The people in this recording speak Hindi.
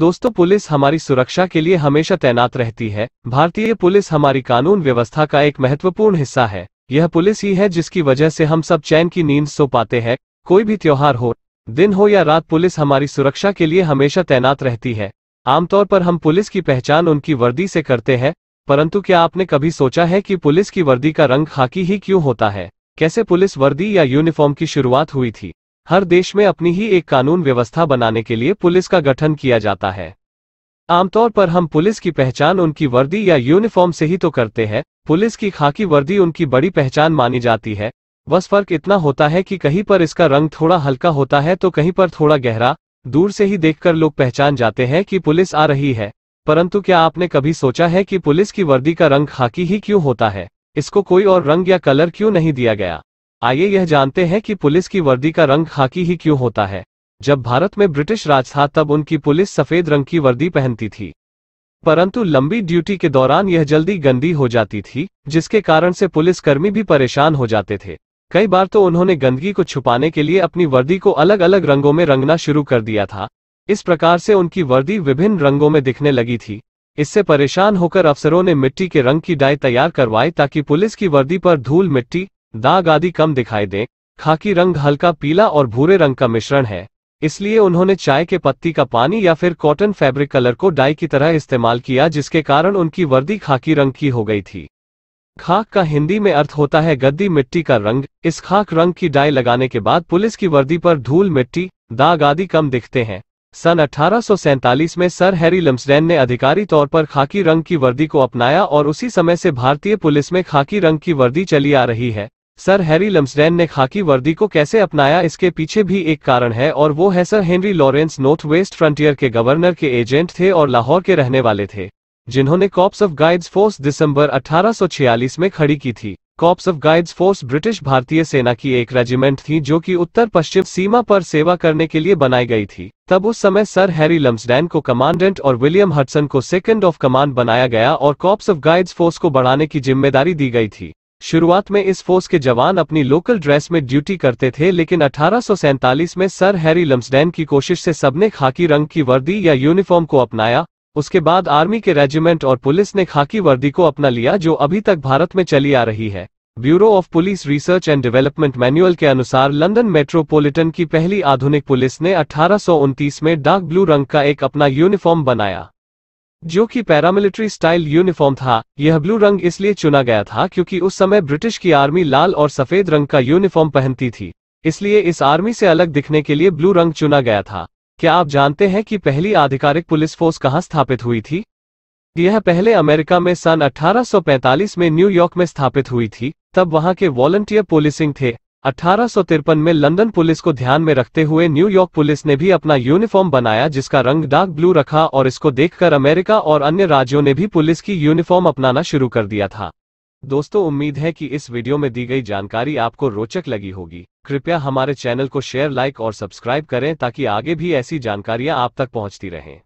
दोस्तों पुलिस हमारी सुरक्षा के लिए हमेशा तैनात रहती है भारतीय पुलिस हमारी कानून व्यवस्था का एक महत्वपूर्ण हिस्सा है यह पुलिस ही है जिसकी वजह से हम सब चैन की नींद सो पाते हैं कोई भी त्योहार हो दिन हो या रात पुलिस हमारी सुरक्षा के लिए हमेशा तैनात रहती है आमतौर पर हम पुलिस की पहचान उनकी वर्दी से करते हैं परंतु क्या आपने कभी सोचा है कि पुलिस की वर्दी का रंग खाकी ही क्यों होता है कैसे पुलिस वर्दी या यूनिफॉर्म की शुरुआत हुई थी हर देश में अपनी ही एक कानून व्यवस्था बनाने के लिए पुलिस का गठन किया जाता है आमतौर पर हम पुलिस की पहचान उनकी वर्दी या यूनिफॉर्म से ही तो करते हैं पुलिस की खाकी वर्दी उनकी बड़ी पहचान मानी जाती है बस फर्क इतना होता है कि कहीं पर इसका रंग थोड़ा हल्का होता है तो कहीं पर थोड़ा गहरा दूर से ही देखकर लोग पहचान जाते हैं कि पुलिस आ रही है परंतु क्या आपने कभी सोचा है कि पुलिस की वर्दी का रंग खाकी ही क्यों होता है इसको कोई और रंग या कलर क्यों नहीं दिया गया आइए यह जानते हैं कि पुलिस की वर्दी का रंग खाकी ही क्यों होता है जब भारत में ब्रिटिश राज था तब उनकी पुलिस सफेद रंग की वर्दी पहनती थी परंतु लंबी ड्यूटी के दौरान यह जल्दी गंदी हो जाती थी जिसके कारण से पुलिसकर्मी भी परेशान हो जाते थे कई बार तो उन्होंने गंदगी को छुपाने के लिए अपनी वर्दी को अलग अलग रंगों में रंगना शुरू कर दिया था इस प्रकार से उनकी वर्दी विभिन्न रंगों में दिखने लगी थी इससे परेशान होकर अफसरों ने मिट्टी के रंग की डाई तैयार करवाई ताकि पुलिस की वर्दी पर धूल मिट्टी दाग आदि कम दिखाई दें खाकी रंग हल्का पीला और भूरे रंग का मिश्रण है इसलिए उन्होंने चाय के पत्ती का पानी या फिर कॉटन फैब्रिक कलर को डाई की तरह इस्तेमाल किया जिसके कारण उनकी वर्दी खाकी रंग की हो गई थी खाक का हिंदी में अर्थ होता है गद्दी मिट्टी का रंग इस खाक रंग की डाई लगाने के बाद पुलिस की वर्दी पर धूल मिट्टी दाग आदि कम दिखते हैं सन अठारह में सर हैरी लम्सडेन ने अधिकारी तौर पर खाकी रंग की वर्दी को अपनाया और उसी समय से भारतीय पुलिस में खाकी रंग की वर्दी चली आ रही है सर हैरी लम्सडेन ने खाकी वर्दी को कैसे अपनाया इसके पीछे भी एक कारण है और वो है sir Henry Lawrence north west frontier के गवर्नर के एजेंट थे और लाहौर के रहने वाले थे जिन्होंने कॉप्स ऑफ गाइड्स फोर्स दिसंबर 1846 में खड़ी की थी corps of guides force British भारतीय सेना की एक रेजिमेंट थी जो कि उत्तर पश्चिम सीमा पर सेवा करने के लिए बनाई गई थी तब उस समय सर हैरी लम्सडैन को कमांडेंट और विलियम हटसन को सेकंड ऑफ कमांड बनाया गया और कॉप्स ऑफ गाइड्स फोर्स को बढ़ाने की जिम्मेदारी दी गई थी शुरुआत में इस फोर्स के जवान अपनी लोकल ड्रेस में ड्यूटी करते थे लेकिन अठारह में सर हैरी लम्सडेन की कोशिश से सबने खाकी रंग की वर्दी या यूनिफॉर्म को अपनाया उसके बाद आर्मी के रेजिमेंट और पुलिस ने खाकी वर्दी को अपना लिया जो अभी तक भारत में चली आ रही है bureau of police research and development manual के अनुसार लंदन मेट्रोपोलिटन की पहली आधुनिक पुलिस ने अठारह में डार्क ब्लू रंग का एक अपना यूनिफॉर्म बनाया जो कि पैरामिलिट्री स्टाइल यूनिफॉर्म था यह ब्लू रंग इसलिए चुना गया था क्योंकि उस समय ब्रिटिश की आर्मी लाल और सफेद रंग का यूनिफॉर्म पहनती थी इसलिए इस आर्मी से अलग दिखने के लिए ब्लू रंग चुना गया था क्या आप जानते हैं कि पहली आधिकारिक पुलिस फोर्स कहाँ स्थापित हुई थी यह पहले अमेरिका में सन 1845 में न्यूयॉर्क में स्थापित हुई थी तब वहां के वॉलंटियर पुलिसिंग थे अठारह में लंदन पुलिस को ध्यान में रखते हुए न्यूयॉर्क पुलिस ने भी अपना यूनिफॉर्म बनाया जिसका रंग डार्क ब्लू रखा और इसको देखकर अमेरिका और अन्य राज्यों ने भी पुलिस की यूनिफॉर्म अपनाना शुरू कर दिया था दोस्तों उम्मीद है कि इस वीडियो में दी गई जानकारी आपको रोचक लगी होगी कृपया हमारे चैनल को शेयर लाइक और सब्सक्राइब करें ताकि आगे भी ऐसी जानकारियां आप तक पहुंचती रहें